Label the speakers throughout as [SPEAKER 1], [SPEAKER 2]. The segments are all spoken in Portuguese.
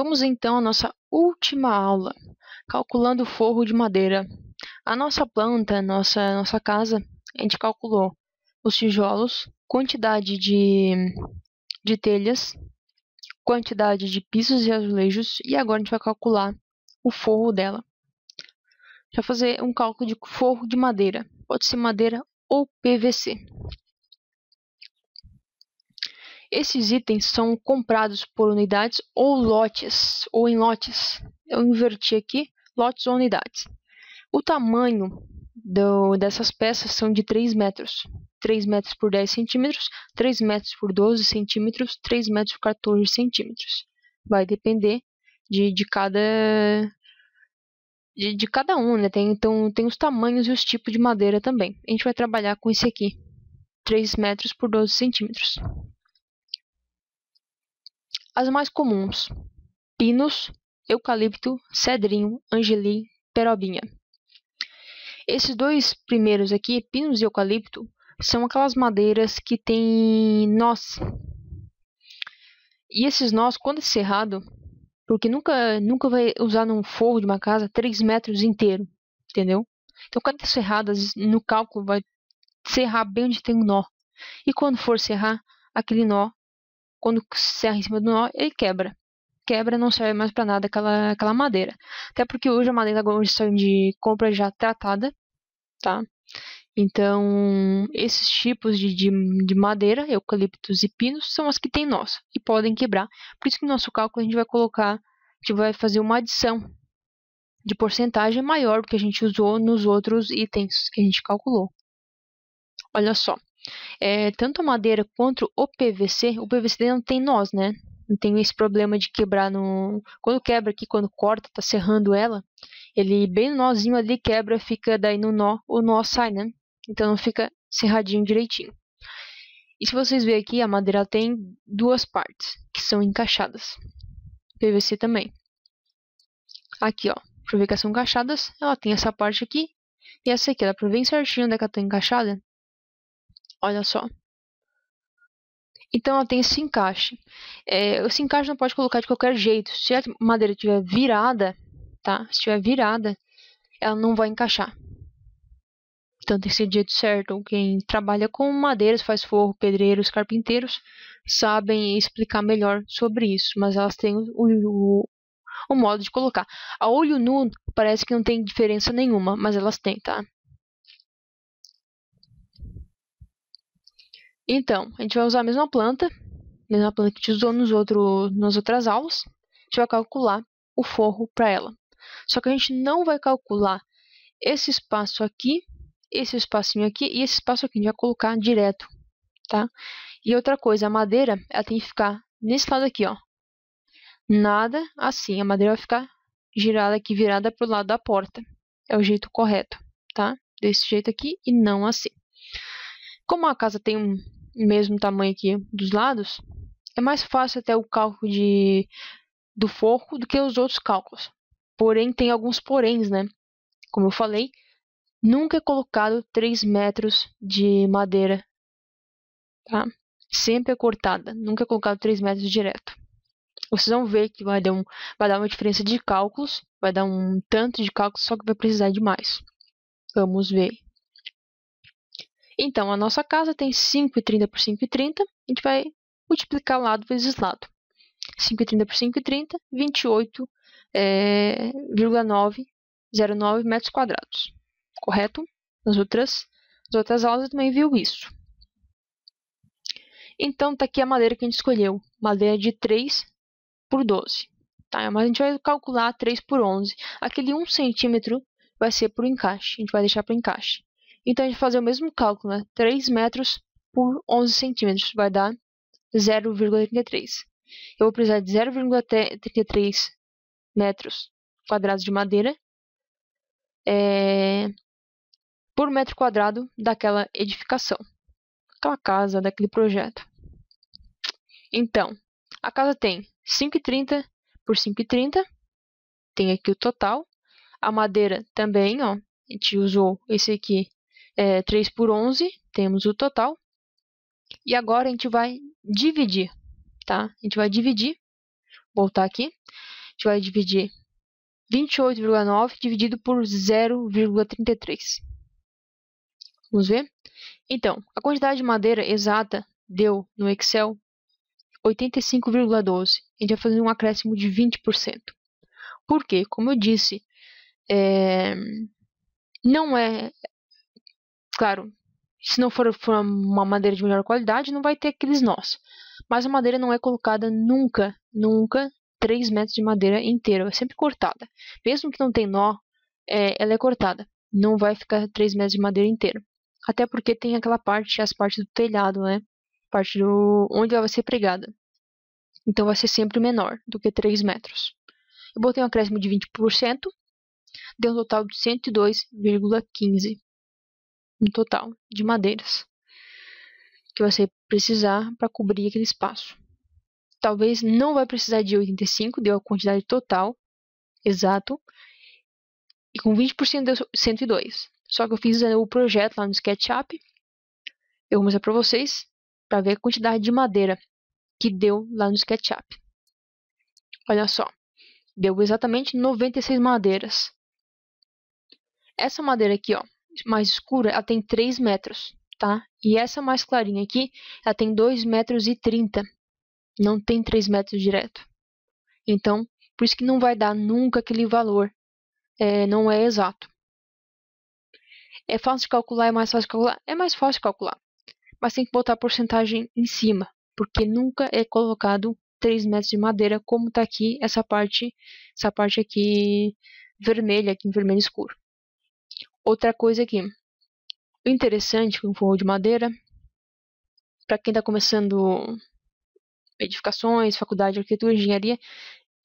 [SPEAKER 1] Vamos então à nossa última aula, calculando o forro de madeira. A nossa planta, nossa, nossa casa, a gente calculou os tijolos, quantidade de, de telhas, quantidade de pisos e azulejos e agora a gente vai calcular o forro dela. Vai fazer um cálculo de forro de madeira, pode ser madeira ou PVC. Esses itens são comprados por unidades ou lotes, ou em lotes. Eu inverti aqui, lotes ou unidades. O tamanho do, dessas peças são de 3 metros. 3 metros por 10 centímetros, 3 metros por 12 centímetros, 3 metros por 14 centímetros. Vai depender de, de cada de, de cada um, né? Tem, então, tem os tamanhos e os tipos de madeira também. A gente vai trabalhar com esse aqui, 3 metros por 12 centímetros. As mais comuns: pinos, eucalipto, cedrinho, angelim, perobinha. Esses dois primeiros aqui, pinos e eucalipto, são aquelas madeiras que têm nós. E esses nós, quando é cerrado, porque nunca, nunca vai usar num forro de uma casa 3 metros inteiro, entendeu? Então, quando é cerrado, no cálculo vai serrar bem onde tem um nó. E quando for serrar, aquele nó quando serra em cima do nó, ele quebra. Quebra, não serve mais para nada aquela, aquela madeira. Até porque hoje a madeira hoje é são de compra já tratada, tá? Então, esses tipos de, de, de, madeira, eucaliptos e pinos, são as que tem nós e podem quebrar. Por isso que no nosso cálculo a gente vai colocar, a gente vai fazer uma adição de porcentagem maior do que a gente usou nos outros itens que a gente calculou. Olha só, é, tanto a madeira quanto o PVC, o PVC não tem nós, né? Não tem esse problema de quebrar no. Quando quebra aqui, quando corta, tá serrando ela, ele bem no nozinho ali quebra, fica daí no nó, o nó sai, né? Então não fica serradinho direitinho. E se vocês verem aqui, a madeira tem duas partes que são encaixadas. PVC também. Aqui, ó, para ver que são encaixadas, ela tem essa parte aqui e essa aqui. Ela por certinho onde é que ela tá encaixada. Olha só. Então ela tem esse encaixe. É, esse encaixe não pode colocar de qualquer jeito. Se a madeira estiver virada, tá? Se estiver virada, ela não vai encaixar. Então tem que ser do jeito certo. Quem trabalha com madeiras, faz forro, pedreiros, carpinteiros, sabem explicar melhor sobre isso. Mas elas têm o, o, o modo de colocar. A olho nu parece que não tem diferença nenhuma, mas elas têm, tá? Então, a gente vai usar a mesma planta, mesma planta que a gente usou nos outro, nas outras aulas. A gente vai calcular o forro para ela. Só que a gente não vai calcular esse espaço aqui, esse espacinho aqui e esse espaço aqui. A gente vai colocar direto, tá? E outra coisa, a madeira, ela tem que ficar nesse lado aqui, ó. Nada assim. A madeira vai ficar girada aqui, virada para o lado da porta. É o jeito correto, tá? Desse jeito aqui e não assim. Como a casa tem um mesmo tamanho aqui dos lados, é mais fácil até o cálculo de, do forro do que os outros cálculos. Porém, tem alguns poréns, né? Como eu falei, nunca é colocado 3 metros de madeira. Tá? Sempre é cortada, nunca é colocado 3 metros direto. Vocês vão ver que vai dar, um, vai dar uma diferença de cálculos, vai dar um tanto de cálculos, só que vai precisar de mais. Vamos ver. Então, a nossa casa tem 5,30 por 5,30. A gente vai multiplicar lado vezes lado. 5,30 por 5,30, 28,909 é, metros quadrados. Correto? Nas outras, nas outras aulas eu também viu isso. Então, está aqui a madeira que a gente escolheu. Madeira de 3 por 12. Tá? Mas a gente vai calcular 3 por 11. Aquele 1 centímetro vai ser por encaixe. A gente vai deixar para o encaixe. Então a gente fazer o mesmo cálculo, né? 3 metros por 11 centímetros vai dar 0,33. Eu vou precisar de 0,33 metros quadrados de madeira é, por metro quadrado daquela edificação, aquela casa, daquele projeto. Então, a casa tem 5,30 por 5,30, tem aqui o total. A madeira também, ó, a gente usou esse aqui é, 3 por 11, temos o total. E agora a gente vai dividir, tá? A gente vai dividir, voltar aqui, a gente vai dividir 28,9 dividido por 0,33. Vamos ver? Então, a quantidade de madeira exata deu no Excel 85,12. A gente vai fazer um acréscimo de 20%. Por quê? Como eu disse, é... não é Claro, se não for uma madeira de melhor qualidade, não vai ter aqueles nós. Mas a madeira não é colocada nunca, nunca 3 metros de madeira inteira, é sempre cortada. Mesmo que não tenha nó, é, ela é cortada. Não vai ficar 3 metros de madeira inteira. Até porque tem aquela parte, as partes do telhado, né? Parte do, onde ela vai ser pregada. Então vai ser sempre menor do que 3 metros. Eu botei um acréscimo de 20%, deu um total de 102,15 no total de madeiras que você precisar para cobrir aquele espaço. Talvez não vai precisar de 85, deu a quantidade total, exato, e com 20% deu 102. Só que eu fiz o projeto lá no SketchUp, eu vou mostrar para vocês, para ver a quantidade de madeira que deu lá no SketchUp. Olha só, deu exatamente 96 madeiras. Essa madeira aqui, ó, mais escura, ela tem 3 metros, tá? E essa mais clarinha aqui, ela tem 2 metros e 30. Não tem 3 metros direto. Então, por isso que não vai dar nunca aquele valor. É, não é exato. É fácil de calcular, é mais fácil de calcular? É mais fácil de calcular. Mas tem que botar a porcentagem em cima, porque nunca é colocado 3 metros de madeira, como está aqui essa parte, essa parte aqui vermelha, aqui em vermelho escuro. Outra coisa aqui, o interessante com o forro de madeira, para quem está começando edificações, faculdade, de arquitetura, engenharia,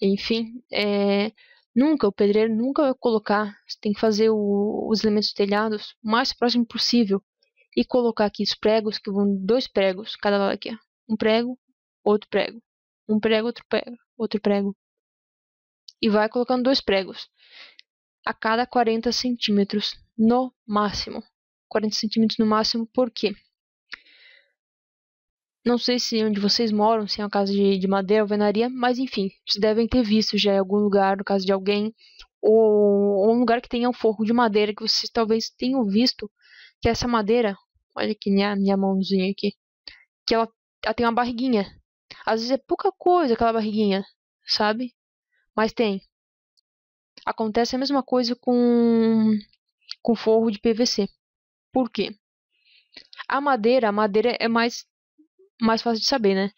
[SPEAKER 1] enfim, é, nunca o pedreiro nunca vai colocar, você tem que fazer o, os elementos telhados o mais próximo possível e colocar aqui os pregos que vão dois pregos cada lado aqui, um prego, outro prego, um prego, outro prego, outro prego e vai colocando dois pregos a cada 40 centímetros no máximo. 40 centímetros no máximo, por quê? Não sei se onde vocês moram, se é uma casa de, de madeira, alvenaria, mas enfim, vocês devem ter visto já em algum lugar, no caso de alguém, ou, ou um lugar que tenha um forro de madeira, que vocês talvez tenham visto que essa madeira, olha que minha, minha mãozinha aqui, que ela, ela tem uma barriguinha. Às vezes é pouca coisa aquela barriguinha, sabe? Mas tem. Acontece a mesma coisa com, com forro de PVC. Por quê? A madeira, a madeira é mais, mais fácil de saber, né?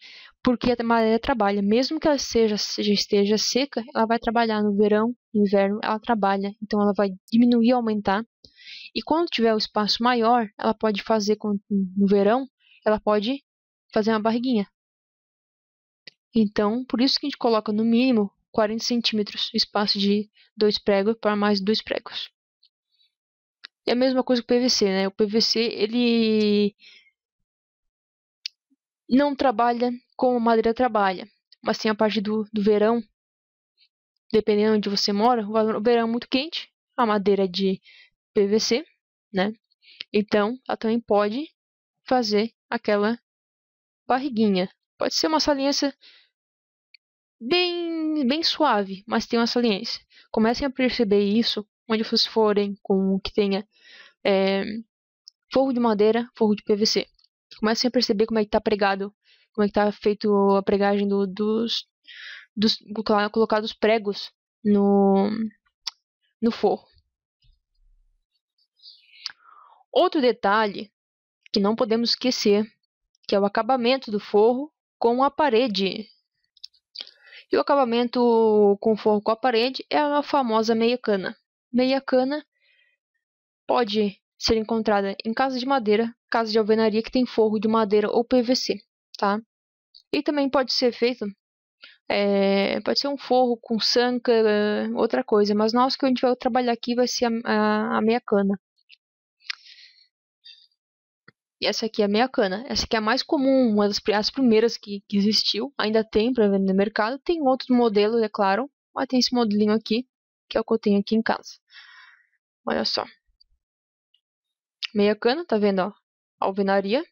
[SPEAKER 1] Porque a madeira trabalha. Mesmo que ela seja, seja, esteja seca, ela vai trabalhar no verão, no inverno, ela trabalha. Então ela vai diminuir, aumentar. E quando tiver o um espaço maior, ela pode fazer com, no verão, ela pode fazer uma barriguinha. Então, por isso que a gente coloca no mínimo 40 centímetros, espaço de dois pregos para mais dois pregos. É a mesma coisa que o PVC, né? O PVC ele não trabalha como a madeira trabalha, mas tem a parte do, do verão. Dependendo onde você mora, o verão é muito quente, a madeira é de PVC, né? Então, ela também pode fazer aquela barriguinha. Pode ser uma saliência bem, bem suave, mas tem uma saliência. Comecem a perceber isso onde vocês forem com o que tenha é, forro de madeira, forro de PVC. Comecem a perceber como é que está pregado, como é que está feito a pregagem do, dos, dos colocados pregos no, no forro. Outro detalhe que não podemos esquecer, que é o acabamento do forro com a parede e o acabamento com forro com a parede é a famosa meia cana. Meia cana pode ser encontrada em casa de madeira, casa de alvenaria que tem forro de madeira ou PVC, tá? E também pode ser feito, é, pode ser um forro com sanca, outra coisa, mas nós que a gente vai trabalhar aqui vai ser a, a, a meia cana. E essa aqui é a meia cana. Essa aqui é a mais comum, uma das as primeiras que, que existiu. Ainda tem para vender no mercado. Tem outro modelo, é claro. Mas tem esse modelinho aqui, que é o que eu tenho aqui em casa. Olha só. Meia cana, tá vendo? Ó? Alvenaria,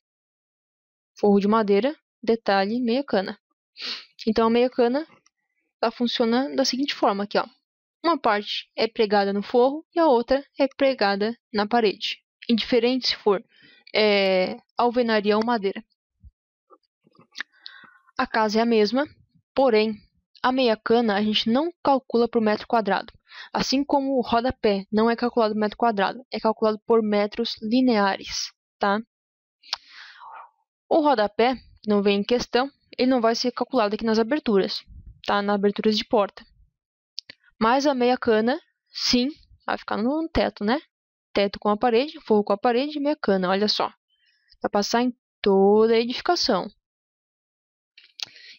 [SPEAKER 1] forro de madeira, detalhe, meia cana. Então, a meia cana ela funciona da seguinte forma aqui, ó. Uma parte é pregada no forro e a outra é pregada na parede. Indiferente se for é, alvenaria ou madeira. A casa é a mesma, porém, a meia cana a gente não calcula por metro quadrado. Assim como o rodapé não é calculado por metro quadrado, é calculado por metros lineares, tá? O rodapé, não vem em questão, ele não vai ser calculado aqui nas aberturas, tá? Nas aberturas de porta. Mas a meia cana, sim, vai ficar no teto, né? teto com a parede, forro com a parede e meia cana. Olha só. Vai passar em toda a edificação.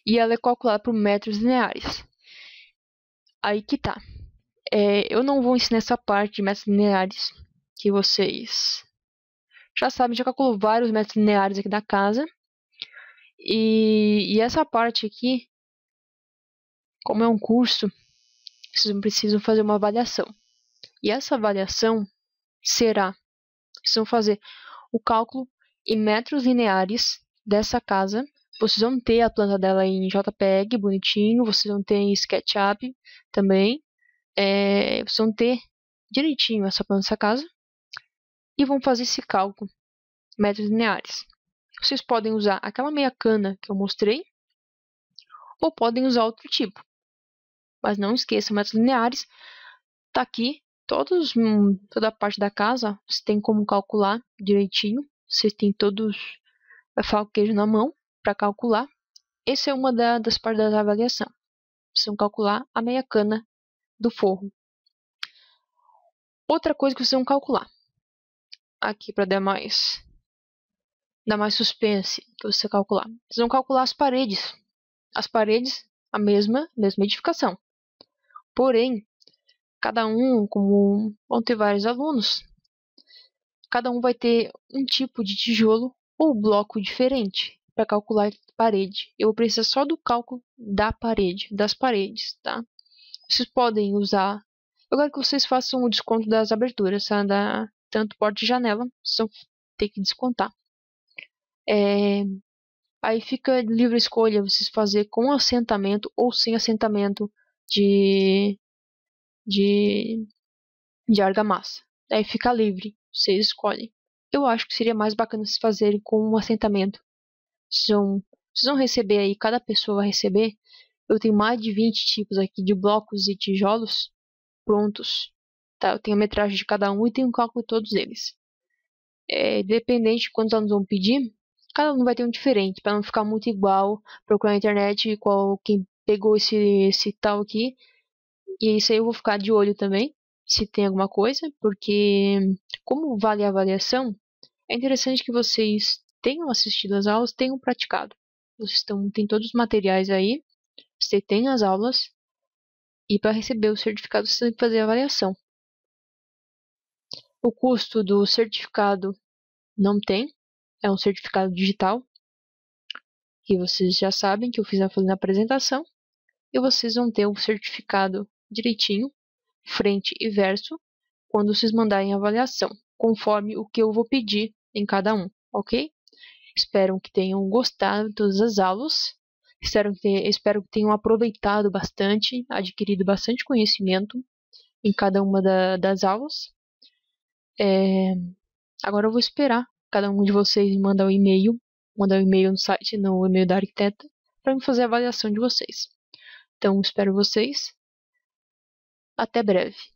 [SPEAKER 1] E ela é calculada por metros lineares. Aí que tá. É, eu não vou ensinar essa parte de metros lineares que vocês já sabem, já calculo vários metros lineares aqui da casa. E, e essa parte aqui, como é um curso, vocês precisam fazer uma avaliação. E essa avaliação será. vão fazer o cálculo em metros lineares dessa casa. Vocês vão ter a planta dela em JPEG, bonitinho. Vocês vão ter em SketchUp também. É, vocês vão ter direitinho essa planta dessa casa. E vão fazer esse cálculo metros lineares. Vocês podem usar aquela meia cana que eu mostrei. Ou podem usar outro tipo. Mas não esqueçam, metros lineares está aqui todos, hum, toda a parte da casa, você tem como calcular direitinho. Você tem todos a eh, falquejo na mão para calcular. Essa é uma da, das partes da avaliação. Precisam calcular a meia cana do forro. Outra coisa que vocês vão calcular, aqui para dar mais, dar mais suspense, que você calcular. Vocês vão calcular as paredes. As paredes, a mesma, mesma edificação. Porém, Cada um, como vão ter vários alunos, cada um vai ter um tipo de tijolo ou bloco diferente para calcular parede. Eu vou precisar só do cálculo da parede, das paredes, tá? Vocês podem usar. Eu quero que vocês façam o desconto das aberturas, tá? da, tanto porta e janela, vocês vão ter que descontar. É... Aí fica livre escolha vocês fazer com assentamento ou sem assentamento de de, de argamassa. Daí fica livre, vocês escolhem. Eu acho que seria mais bacana se fazerem com um assentamento. Vocês vão, vocês vão receber aí, cada pessoa vai receber. Eu tenho mais de 20 tipos aqui de blocos e tijolos prontos. Tá, eu tenho a metragem de cada um e tenho o um cálculo de todos eles. É, dependente de quantos alunos vão pedir, cada um vai ter um diferente, para não ficar muito igual. Procurar na internet qual quem pegou esse, esse tal aqui e isso aí eu vou ficar de olho também, se tem alguma coisa, porque como vale a avaliação, é interessante que vocês tenham assistido as aulas, tenham praticado. Vocês estão, tem todos os materiais aí, você tem as aulas, e para receber o certificado você tem que fazer a avaliação. O custo do certificado não tem, é um certificado digital, que vocês já sabem que eu fiz na apresentação, e vocês vão ter um certificado direitinho, frente e verso, quando vocês mandarem a avaliação, conforme o que eu vou pedir em cada um, ok? Espero que tenham gostado de todas as aulas. Espero que, tenham, espero que tenham aproveitado bastante, adquirido bastante conhecimento em cada uma da, das aulas. É, agora eu vou esperar cada um de vocês mandar o um e-mail, mandar o um e-mail no site, no e-mail da arquiteta, para me fazer a avaliação de vocês. Então, espero vocês. Até breve